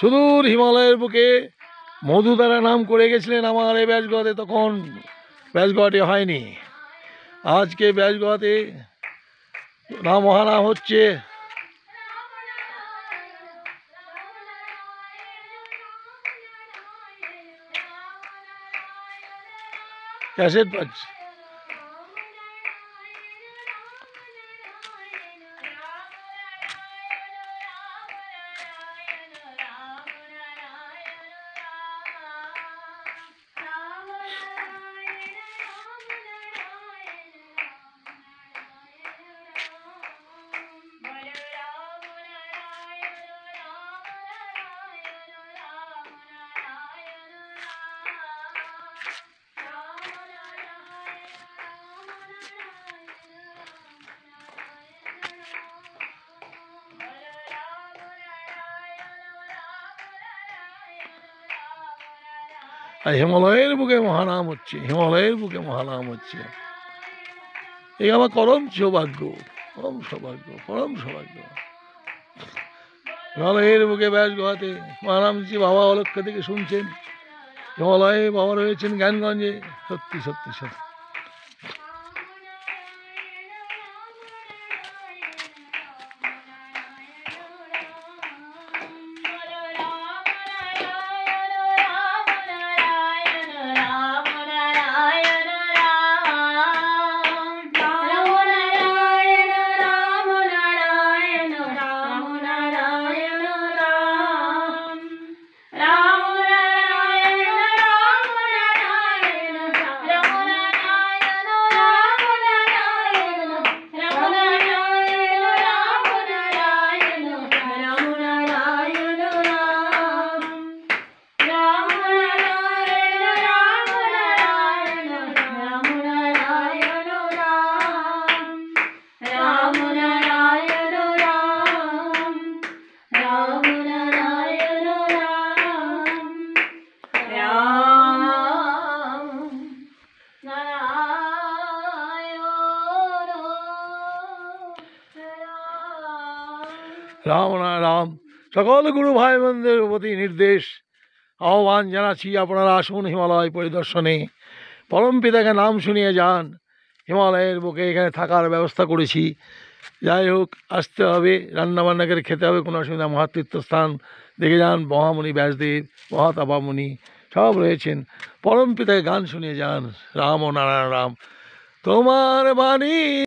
সুদূর হিমালয়ের বুকে মধু নাম করে গেছিলেন আমার এই ব্যাসগতে তখন ব্যাসগতে হয়নি আজকে ব্যাসগতে নাম মহানাম হচ্ছে ক্যাসেট পাচ্ছি আর হিমালয়ের বুকে মহানাম হচ্ছে হিমালয়ের বুকে মহানাম হচ্ছে এই আমার করম সৌভাগ্য পরম সৌভাগ্য পরম সৌভাগ্য হিমালয়ের বুকে ব্যাস গোহাতে মহারামজি বাবা অলক্ষ থেকে শুনছেন হিমালয়ে বাবা রয়েছেন জ্ঞানগঞ্জে সত্যি সত্যি সত্যি রাম রাম সকল গুরু ভাই বোনদের প্রতি নির্দেশ আহ্বান জানাচ্ছি আপনারা আসুন হিমালয় পরিদর্শনে পরম পিতাকে নাম শুনিয়ে যান হিমালয়ের বুকে এখানে থাকার ব্যবস্থা করেছি যাই হোক আসতে হবে রান্নাবান্না করে খেতে হবে কোনো অসুবিধা মহাতীর্থ স্থান দেখে যান মহামণি ব্যাসদেব মহাতাবামণি সব রয়েছেন পরম পিতায় গান শুনিয়ে যান রাম ও নারায়ণ রাম তোমার বাণী